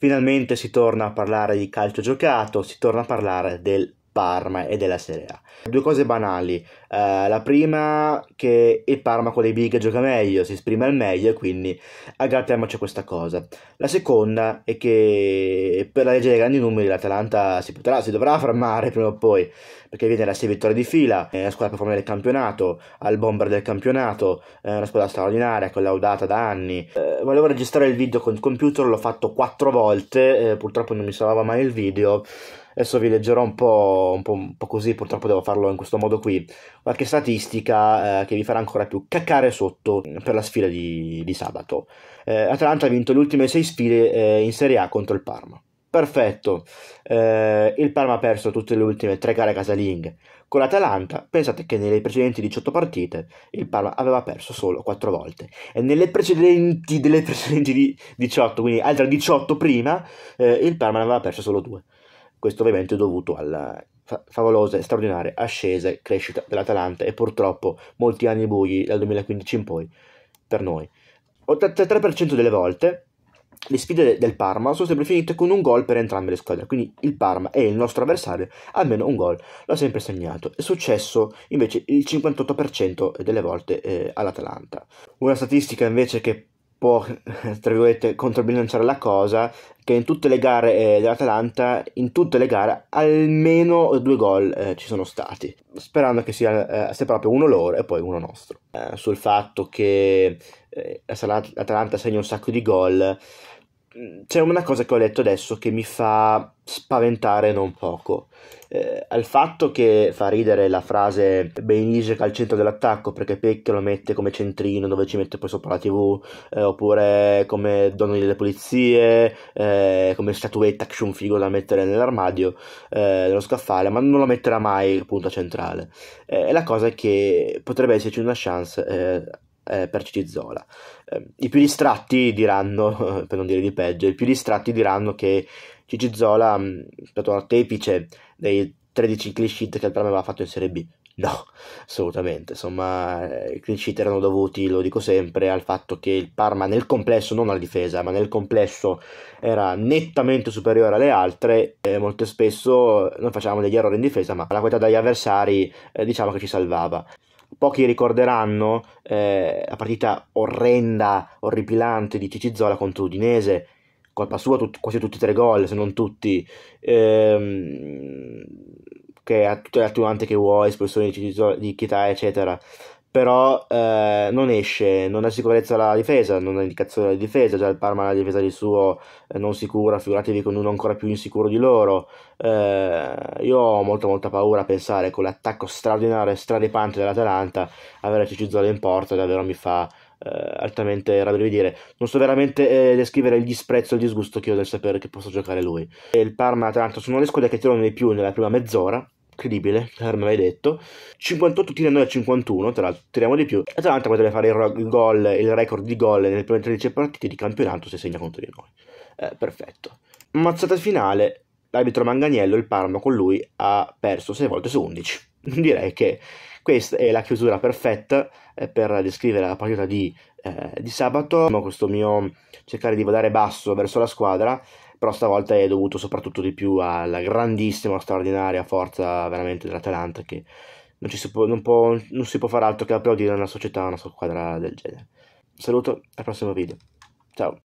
Finalmente si torna a parlare di calcio giocato, si torna a parlare del Parma e della Serie A. Due cose banali. Eh, la prima che il Parma con le big gioca meglio, si esprime al meglio e quindi aggrappiamoci a questa cosa. La seconda è che per la legge dei grandi numeri l'Atalanta si, potrà, si dovrà fermare prima o poi perché viene da 6 vittorie di fila, è la squadra più forte del campionato, al bomber del campionato, è una squadra straordinaria, collaudata da anni. Eh, volevo registrare il video con il computer, l'ho fatto 4 volte, eh, purtroppo non mi salvava mai il video. Adesso vi leggerò un po', un po', un po così, purtroppo devo farlo in questo modo qui. Qualche statistica eh, che vi farà ancora più caccare sotto per la sfida di, di sabato. Eh, Atalanta ha vinto le ultime sei sfide eh, in Serie A contro il Parma. Perfetto, eh, il Parma ha perso tutte le ultime tre gare casalinghe. Con l'Atalanta, pensate che nelle precedenti 18 partite il Parma aveva perso solo 4 volte e nelle precedenti, delle precedenti 18, quindi altre 18 prima, eh, il Parma ne aveva perso solo 2. Questo ovviamente è dovuto alla favolosa e straordinaria ascesa e crescita dell'Atalanta e purtroppo molti anni bui dal 2015 in poi per noi. 83% delle volte le sfide del Parma sono sempre finite con un gol per entrambe le squadre, quindi il Parma e il nostro avversario almeno un gol l'ha sempre segnato. È successo invece il 58% delle volte eh, all'Atalanta. Una statistica invece che può, tra virgolette, controbilanciare la cosa, che in tutte le gare eh, dell'Atalanta, in tutte le gare, almeno due gol eh, ci sono stati, sperando che sia, eh, sia, proprio uno loro e poi uno nostro. Eh, sul fatto che eh, l'Atalanta segna un sacco di gol, Mm, c'è una cosa che ho letto adesso che mi fa spaventare non poco. Eh, al fatto che fa ridere la frase Benizek al centro dell'attacco perché Pecchio lo mette come centrino dove ci mette poi sopra la tv, eh, oppure come dono delle pulizie, eh, come statuetta action figo da mettere nell'armadio, eh, nello scaffale, ma non lo metterà mai punta centrale. Eh, e la cosa è che potrebbe esserci una chance eh, eh, per Cicizola. Eh, I più distratti diranno, per non dire di peggio, i più distratti diranno che Cicizola è mm, stato l'artefice dei 13 clean sheet che il Parma aveva fatto in Serie B. No, assolutamente. Insomma, eh, i clean sheet erano dovuti, lo dico sempre, al fatto che il Parma nel complesso, non alla difesa, ma nel complesso era nettamente superiore alle altre. E molto spesso noi facevamo degli errori in difesa, ma la qualità degli avversari eh, diciamo che ci salvava. Pochi ricorderanno eh, la partita orrenda, orripilante di Cicci Zola contro Udinese, colpa sua tut- quasi tutti e tre gol, se non tutti, ehm, che ha tutte le attenuanti che vuoi, espressione di, Cicizzola, di Chita, eccetera però eh, non esce, non ha sicurezza la difesa, non ha indicazione della difesa, già cioè il Parma ha una difesa di suo eh, non sicura, figuratevi con uno ancora più insicuro di loro. Eh, io ho molta molta paura a pensare con l'attacco straordinario e straripante dell'Atalanta, avere Cicizzola in porta davvero mi fa eh, altamente rabbrividire. Non so veramente eh, descrivere il disprezzo e il disgusto che ho nel sapere che possa giocare lui. E il Parma e l'Atalanta sono le squadre che tirano di più nella prima mezz'ora, incredibile, l'avrebbe mai detto. 58 tiri a noi a 51, tra l'altro tiriamo di più. Atalanta potrebbe fare il, goal, il record di gol nelle prime 13 partite di campionato se segna contro di noi. Eh, perfetto. Mazzata finale, l'arbitro Manganiello, il Parma con lui ha perso 6 volte su 11. Direi che questa è la chiusura perfetta eh, per descrivere la partita di, eh, di sabato. Questo mio cercare di volare basso verso la squadra però stavolta è dovuto soprattutto di più alla grandissima, straordinaria forza veramente dell'Atalanta che non, si può, non, può, non si può fare altro che applaudire una società, una squadra del genere. Un saluto, al prossimo video. Ciao!